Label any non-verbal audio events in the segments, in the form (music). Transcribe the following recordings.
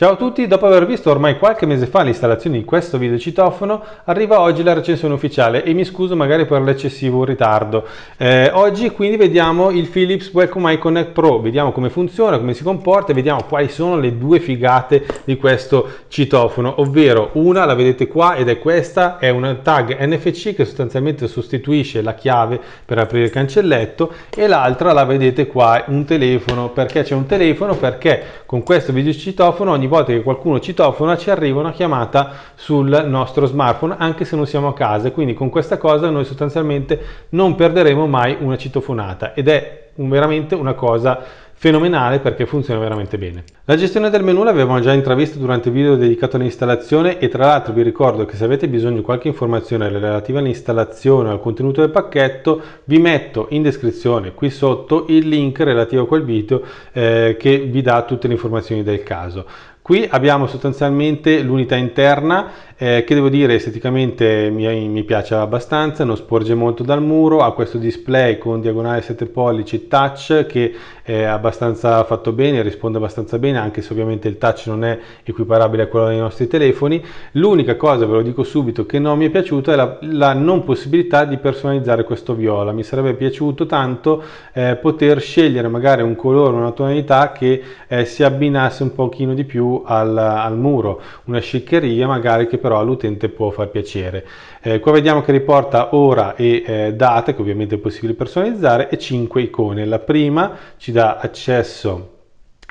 Ciao a tutti, dopo aver visto ormai qualche mese fa l'installazione di questo videocitofono, arriva oggi la recensione ufficiale e mi scuso magari per l'eccessivo ritardo. Eh, oggi quindi vediamo il Philips Welcome Eye Connect Pro, vediamo come funziona, come si comporta e vediamo quali sono le due figate di questo citofono, ovvero una la vedete qua ed è questa, è un tag NFC che sostanzialmente sostituisce la chiave per aprire il cancelletto e l'altra la vedete qua, un telefono, perché c'è un telefono? Perché con questo videocitofono ogni ogni volta che qualcuno citofona ci arriva una chiamata sul nostro smartphone anche se non siamo a casa quindi con questa cosa noi sostanzialmente non perderemo mai una citofonata ed è un, veramente una cosa fenomenale perché funziona veramente bene. La gestione del menu l'avevamo già intravisto durante il video dedicato all'installazione e tra l'altro vi ricordo che se avete bisogno di qualche informazione relativa all'installazione o al contenuto del pacchetto vi metto in descrizione qui sotto il link relativo a quel video eh, che vi dà tutte le informazioni del caso. Qui abbiamo sostanzialmente l'unità interna eh, che devo dire esteticamente mi, mi, piace abbastanza, non sporge molto dal muro, ha questo display con diagonale 7 pollici touch che è abbastanza fatto bene, risponde abbastanza bene anche se ovviamente il touch non è equiparabile a quello dei nostri telefoni. L'unica cosa, ve lo dico subito, che non mi è piaciuta è la, la non possibilità di personalizzare questo viola, mi sarebbe piaciuto tanto eh, poter scegliere magari un colore, una tonalità che eh, si abbinasse un pochino di più al, al muro, una sciccheria magari che però all'utente può far piacere. Eh, qua vediamo che riporta ora e eh, date, che ovviamente è possibile personalizzare, e 5 icone. La prima ci dà accesso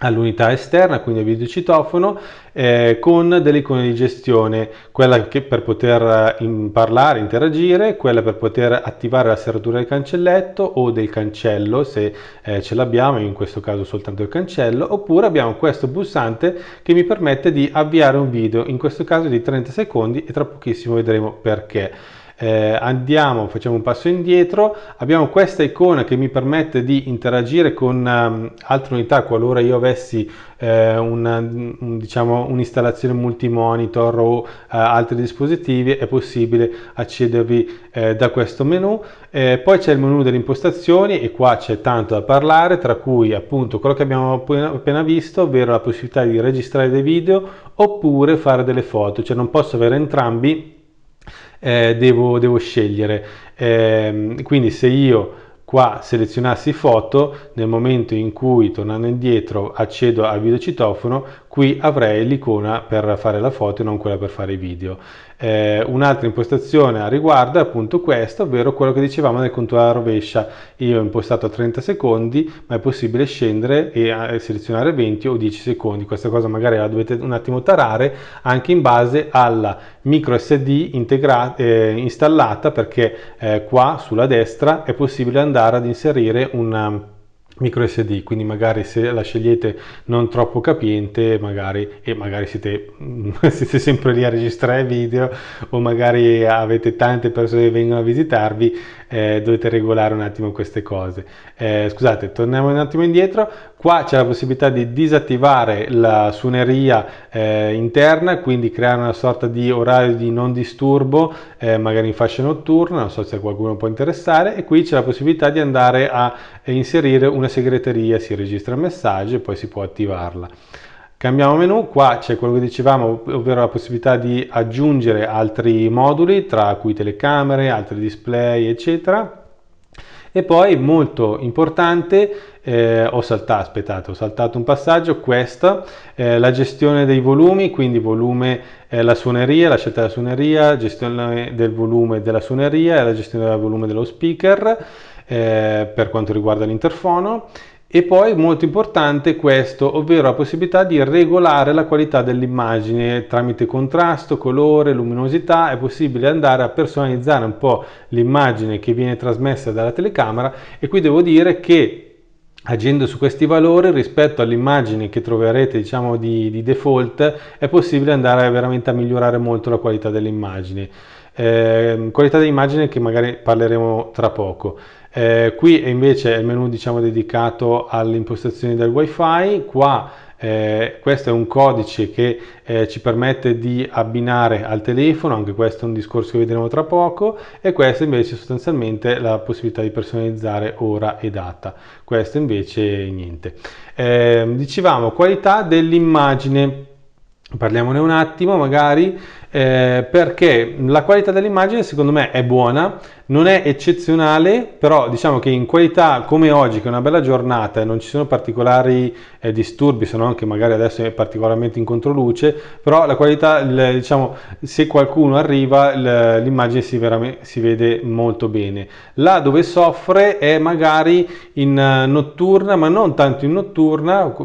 all'unità esterna, quindi a videocitofono, eh, con delle icone di gestione, quella che per poter eh, in parlare, interagire, quella per poter attivare la serratura del cancelletto o del cancello, se eh, ce l'abbiamo, in questo caso soltanto il cancello, oppure abbiamo questo pulsante che mi permette di avviare un video, in questo caso di 30 secondi e tra pochissimo vedremo perché eh, andiamo facciamo un passo indietro abbiamo questa icona che mi permette di interagire con um, altre unità qualora io avessi eh, una, un, diciamo un'installazione multimonitor o uh, altri dispositivi è possibile accedervi eh, da questo menu eh, poi c'è il menu delle impostazioni e qua c'è tanto da parlare tra cui appunto quello che abbiamo appena, appena visto ovvero la possibilità di registrare dei video oppure fare delle foto cioè non posso avere entrambi eh, devo, devo, scegliere. Eh, quindi se io qua selezionassi foto, nel momento in cui tornando indietro accedo al videocitofono, qui avrei l'icona per fare la foto e non quella per fare i video. Eh, un'altra impostazione a riguardo è appunto questa, ovvero quello che dicevamo nel conto alla rovescia. Io ho impostato a 30 secondi, ma è possibile scendere e eh, selezionare 20 o 10 secondi. Questa cosa magari la dovete un attimo tarare anche in base alla micro SD eh, installata perché eh, qua sulla destra è possibile andare ad inserire una micro SD, quindi magari se la scegliete non troppo capiente, magari, e magari siete, (laughs) siete sempre lì a registrare video o magari avete tante persone che vengono a visitarvi, eh, dovete regolare un attimo queste cose. Eh, scusate, torniamo un attimo indietro. Qua c'è la possibilità di disattivare la suoneria eh, interna, quindi creare una sorta di orario di non disturbo, eh, magari in fascia notturna, non so se a qualcuno può interessare, e qui c'è la possibilità di andare a inserire una segreteria, si registra il messaggio e poi si può attivarla. Cambiamo menu, qua c'è quello che dicevamo, ovvero la possibilità di aggiungere altri moduli, tra cui telecamere, altri display, eccetera. E poi, molto importante, eh, ho saltato, aspettate, ho saltato un passaggio, questa, eh, la gestione dei volumi, quindi volume, eh, la suoneria, la scelta della suoneria, gestione del volume della suoneria e la gestione del volume dello speaker eh, per quanto riguarda l'interfono e poi molto importante questo, ovvero la possibilità di regolare la qualità dell'immagine tramite contrasto, colore, luminosità, è possibile andare a personalizzare un po' l'immagine che viene trasmessa dalla telecamera e qui devo dire che agendo su questi valori rispetto all'immagine che troverete diciamo di, di, default è possibile andare veramente a migliorare molto la qualità dell'immagine eh, qualità dell'immagine che magari parleremo tra poco eh, qui è il menu diciamo, dedicato alle impostazioni del wifi, qua eh, questo è un codice che eh, ci permette di abbinare al telefono, anche questo è un discorso che vedremo tra poco, e questa invece è sostanzialmente la possibilità di personalizzare ora e data, questo invece niente. Eh, dicevamo qualità dell'immagine, parliamone un attimo magari, eh, perché la qualità dell'immagine secondo me è buona, non è eccezionale, però diciamo che in qualità come oggi, che è una bella giornata e non ci sono particolari eh, disturbi, se non che magari adesso è particolarmente in controluce, però la qualità, il, diciamo, se qualcuno arriva l'immagine si, si, vede molto bene. Là dove soffre è magari in eh, notturna, ma non tanto in notturna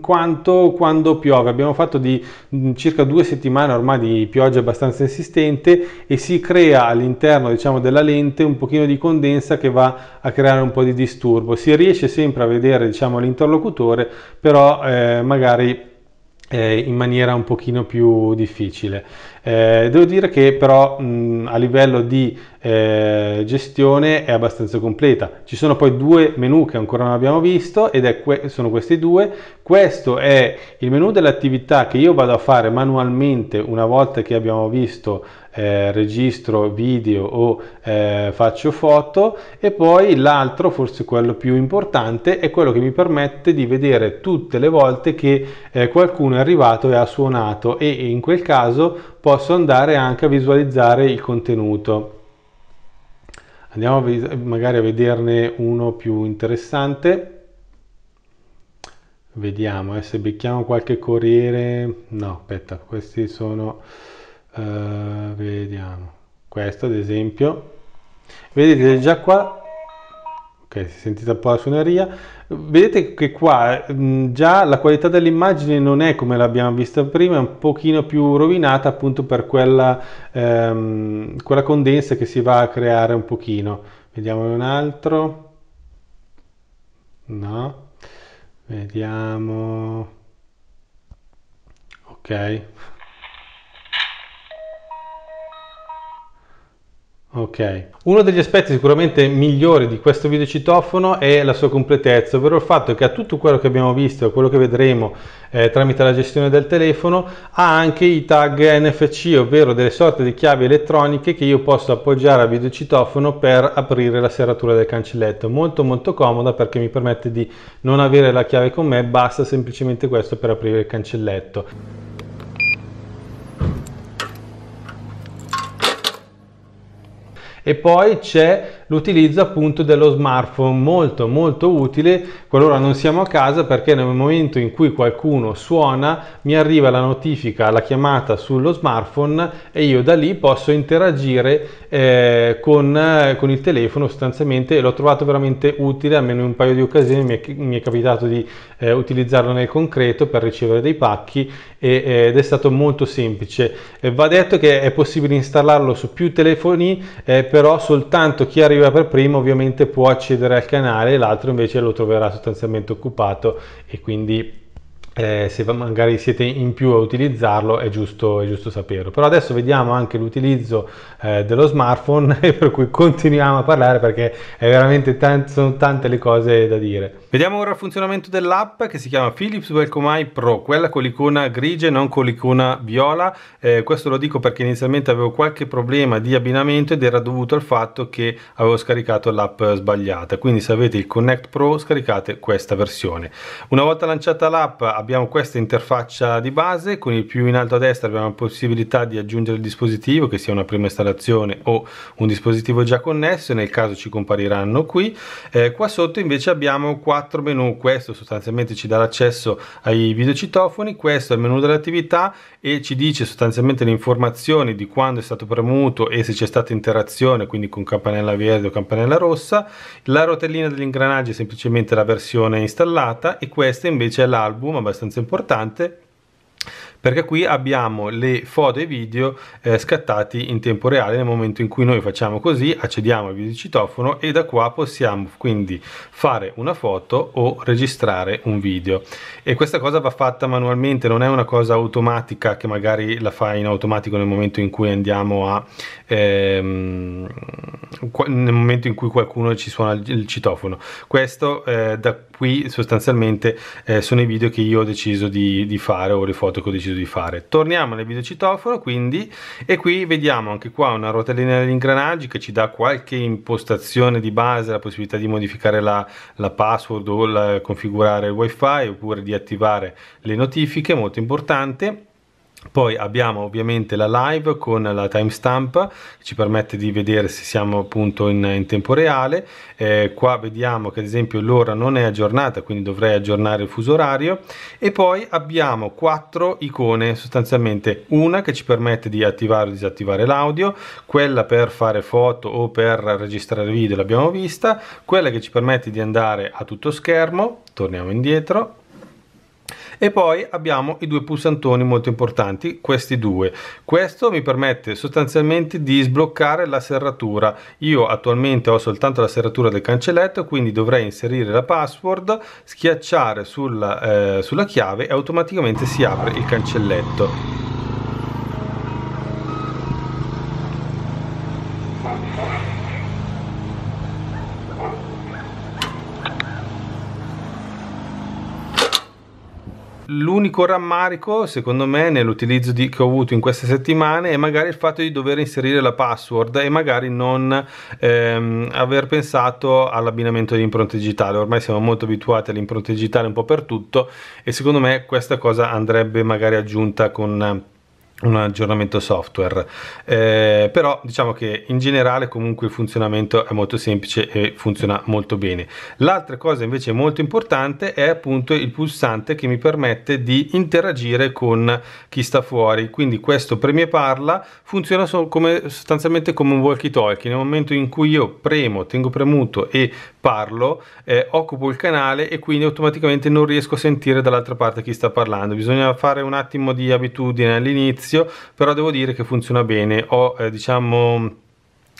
quanto quando piove. Abbiamo fatto di mm, circa due settimane ormai di pioggia abbastanza insistente e si crea all'interno diciamo, della lente un pochino di condensa che va a creare un po' di disturbo. Si riesce sempre a vedere diciamo, l'interlocutore, però eh, magari eh, in maniera un pochino più difficile. Eh, devo dire che però mh, a livello di eh, gestione è abbastanza completa. Ci sono poi due menu che ancora non abbiamo visto ed è que sono questi due. Questo è il menu dell'attività che io vado a fare manualmente una volta che abbiamo visto eh, registro video o eh, faccio foto e poi l'altro, forse quello più importante, è quello che mi permette di vedere tutte le volte che eh, qualcuno è arrivato e ha suonato e in quel caso posso andare anche a visualizzare il contenuto. Andiamo a ved- magari a vederne uno più interessante. Vediamo eh, se becchiamo qualche corriere. No, aspetta, questi sono... Uh, vediamo. Questo ad esempio. Vedete già qua... Ok, si è sentita un po' la suoneria. Vedete che qua già la qualità dell'immagine non è come l'abbiamo vista prima, è un pochino più rovinata appunto per quella, ehm, quella condensa che si va a creare un pochino. vediamo un altro. No. Vediamo. Ok. Ok, uno degli aspetti sicuramente migliori di questo video citofono è la sua completezza, ovvero il fatto che a tutto quello che abbiamo visto, e quello che vedremo eh, tramite la gestione del telefono, ha anche i tag NFC, ovvero delle sorte di chiavi elettroniche che io posso appoggiare al video citofono per aprire la serratura del cancelletto. Molto molto comoda perché mi permette di non avere la chiave con me, basta semplicemente questo per aprire il cancelletto. E poi c'è l'utilizzo appunto dello smartphone, molto molto utile qualora non siamo a casa perché nel momento in cui qualcuno suona mi arriva la notifica, la chiamata sullo smartphone e io da lì posso interagire eh, con, eh, con, il telefono sostanzialmente l'ho trovato veramente utile, almeno in un paio di occasioni mi è, mi è capitato di eh, utilizzarlo nel concreto per ricevere dei pacchi e, eh, ed è stato molto semplice. Eh, va detto che è possibile installarlo su più telefoni per però soltanto chi arriva per primo ovviamente può accedere al canale, l'altro invece lo troverà sostanzialmente occupato e quindi eh, se magari siete in più a utilizzarlo è giusto, è giusto saperlo. Però adesso vediamo anche l'utilizzo eh, dello smartphone e (laughs) per cui continuiamo a parlare perché è veramente tan- sono tante le cose da dire. Vediamo ora il funzionamento dell'app che si chiama Philips Welcome Eye Pro, quella con l'icona grigia e non con l'icona viola. Eh, questo lo dico perché inizialmente avevo qualche problema di abbinamento ed era dovuto al fatto che avevo scaricato l'app sbagliata. Quindi se avete il Connect Pro scaricate questa versione. Una volta lanciata l'app abbiamo abbiamo questa interfaccia di base con il più in alto a destra abbiamo la possibilità di aggiungere il dispositivo che sia una prima installazione o un dispositivo già connesso nel caso ci compariranno qui eh, qua sotto invece abbiamo quattro menu questo sostanzialmente ci dà l'accesso ai videocitofoni questo è il menu dell'attività e ci dice sostanzialmente le informazioni di quando è stato premuto e se c'è stata interazione quindi con campanella verde o campanella rossa la rotellina dell'ingranaggio è semplicemente la versione installata e questa invece è l'album abbastanza abbastanza importante perché qui abbiamo le foto e i video eh, scattati in tempo reale nel momento in cui noi facciamo così, accediamo al video citofono e da qua possiamo quindi fare una foto o registrare un video. E questa cosa va fatta manualmente, non è una cosa automatica che magari la fa in automatico nel momento in cui andiamo a... Ehm, nel momento in cui qualcuno ci suona il citofono. Questo eh, da qui sostanzialmente eh, sono i video che io ho deciso di, di fare o le foto che ho deciso deciso di fare. Torniamo nel videocitofono quindi e qui vediamo anche qua una rotellina degli ingranaggi che ci dà qualche impostazione di base, la possibilità di modificare la, la password o la, configurare il wifi oppure di attivare le notifiche, molto importante poi abbiamo ovviamente la live con la timestamp che ci permette di vedere se siamo appunto in, in tempo reale. Eh, qua vediamo che ad esempio l'ora non è aggiornata, quindi dovrei aggiornare il fuso orario. E poi abbiamo quattro icone sostanzialmente, una che ci permette di attivare o disattivare l'audio, quella per fare foto o per registrare video l'abbiamo vista, quella che ci permette di andare a tutto schermo, torniamo indietro, e poi abbiamo i due pulsantoni molto importanti, questi due. Questo mi permette sostanzialmente di sbloccare la serratura. Io attualmente ho soltanto la serratura del cancelletto, quindi dovrei inserire la password, schiacciare sulla, eh, sulla chiave e automaticamente si apre il cancelletto. L'unico rammarico, secondo me, nell'utilizzo di, che ho avuto in queste settimane è magari il fatto di dover inserire la password e magari non ehm, aver pensato all'abbinamento di impronte digitali. Ormai siamo molto abituati alle impronte digitali un po' per tutto e secondo me questa cosa andrebbe magari aggiunta con un aggiornamento software eh, però diciamo che in generale comunque il funzionamento è molto semplice e funziona molto bene l'altra cosa invece molto importante è appunto il pulsante che mi permette di interagire con chi sta fuori quindi questo premio parla funziona so come, sostanzialmente come un walkie talkie nel momento in cui io premo tengo premuto e parlo eh, occupo il canale e quindi automaticamente non riesco a sentire dall'altra parte chi sta parlando bisogna fare un attimo di abitudine all'inizio all'inizio, però devo dire che funziona bene. Ho, eh, diciamo,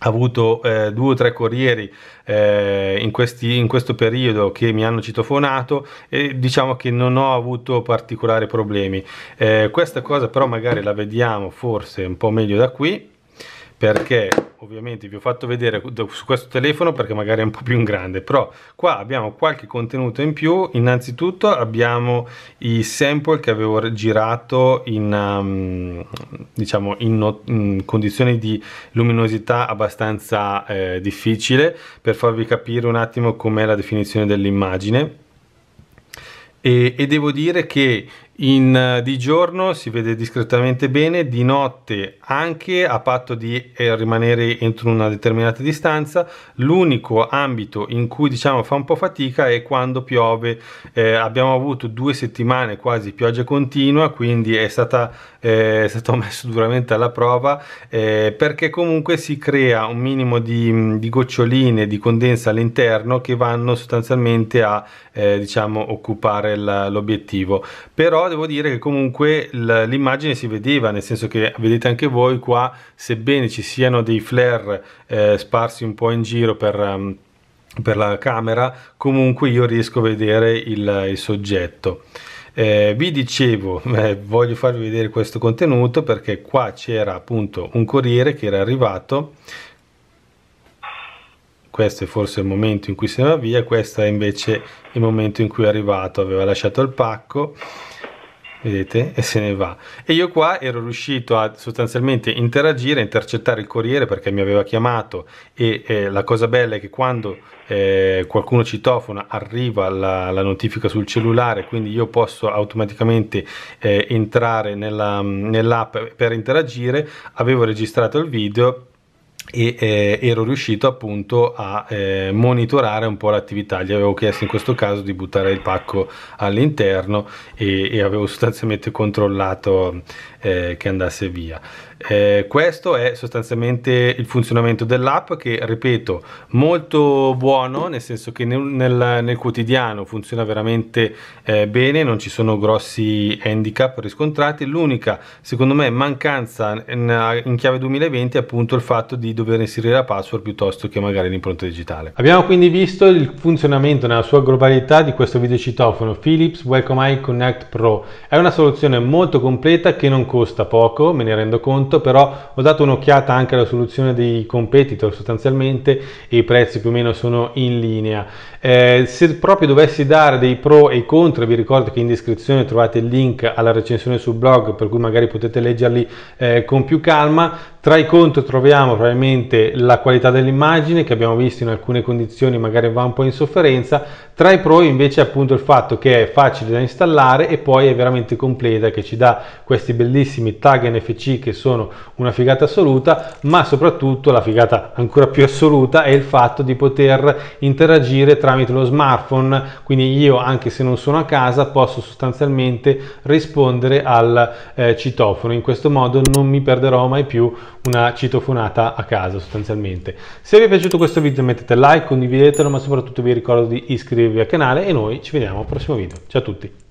avuto eh, due o tre corrieri eh, in, questi, in, questo periodo che mi hanno citofonato e diciamo che non ho avuto particolari problemi. Eh, questa cosa però magari la vediamo forse un po' meglio da qui perché ovviamente vi ho fatto vedere su questo telefono perché magari è un po' più in grande però qua abbiamo qualche contenuto in più innanzitutto abbiamo i sample che avevo girato in um, diciamo in, no in, condizioni di luminosità abbastanza eh, difficile per farvi capire un attimo com'è la definizione dell'immagine e, e, devo dire che in, eh, di giorno si vede discretamente bene, di notte anche a patto di eh, rimanere entro una determinata distanza. L'unico ambito in cui diciamo fa un po' fatica è quando piove. Eh, abbiamo avuto due settimane quasi pioggia continua, quindi è, stata, eh, è stato (laughs) messo duramente alla prova eh, perché comunque si crea un minimo di, mm, di, goccioline di condensa all'interno che vanno sostanzialmente a diciamo occupare l'obiettivo. Però devo dire che comunque l'immagine si vedeva, nel senso che vedete anche voi qua, sebbene ci siano dei flare eh, sparsi un po' in giro per... Um, per la camera comunque io riesco a vedere il, il soggetto eh, vi dicevo (laughs) eh, voglio farvi vedere questo contenuto perché qua c'era appunto un corriere che era arrivato questo è forse il momento in cui se ne va via questo è invece il momento in cui è arrivato aveva lasciato il pacco vedete, e se ne va. E io qua ero riuscito a sostanzialmente interagire, intercettare il corriere perché mi aveva chiamato e eh, la cosa bella è che quando eh, qualcuno citofona arriva la, la, notifica sul cellulare, quindi io posso automaticamente eh, entrare nella, nell'app per interagire, avevo registrato il video e eh, ero riuscito appunto a eh, monitorare un po' l'attività gli avevo chiesto in questo caso di buttare il pacco all'interno e, e avevo sostanzialmente controllato eh, che andasse via. Eh, questo è sostanzialmente il funzionamento dell'app che ripeto molto buono nel senso che nel, nel, nel quotidiano funziona veramente eh, bene non ci sono grossi handicap riscontrati l'unica secondo me mancanza in, in, chiave 2020 è appunto il fatto di dover inserire la password piuttosto che magari l'impronta digitale abbiamo quindi visto il funzionamento nella sua globalità di questo videocitofono Philips Welcome Eye Connect Pro è una soluzione molto completa che non costa poco, me ne rendo conto, però ho dato un'occhiata anche alla soluzione dei competitor sostanzialmente e i prezzi più o meno sono in linea. Eh, se proprio dovessi dare dei pro e i contro, vi ricordo che in descrizione trovate il link alla recensione sul blog, per cui magari potete leggerli eh, con più calma. Tra i contro troviamo probabilmente la qualità dell'immagine, che abbiamo visto in alcune condizioni magari va un po' in sofferenza. Tra i pro invece appunto il fatto che è facile da installare e poi è veramente completa, che ci dà questi bellissimi tag NFC che sono una figata assoluta, ma soprattutto la figata ancora più assoluta è il fatto di poter interagire tramite tramite lo smartphone, quindi io anche se non sono a casa posso sostanzialmente rispondere al eh, citofono, in questo modo non mi perderò mai più una citofonata a casa sostanzialmente. Se vi è piaciuto questo video mettete like, condividetelo ma soprattutto vi ricordo di iscrivervi al canale e noi ci vediamo al prossimo video. Ciao a tutti!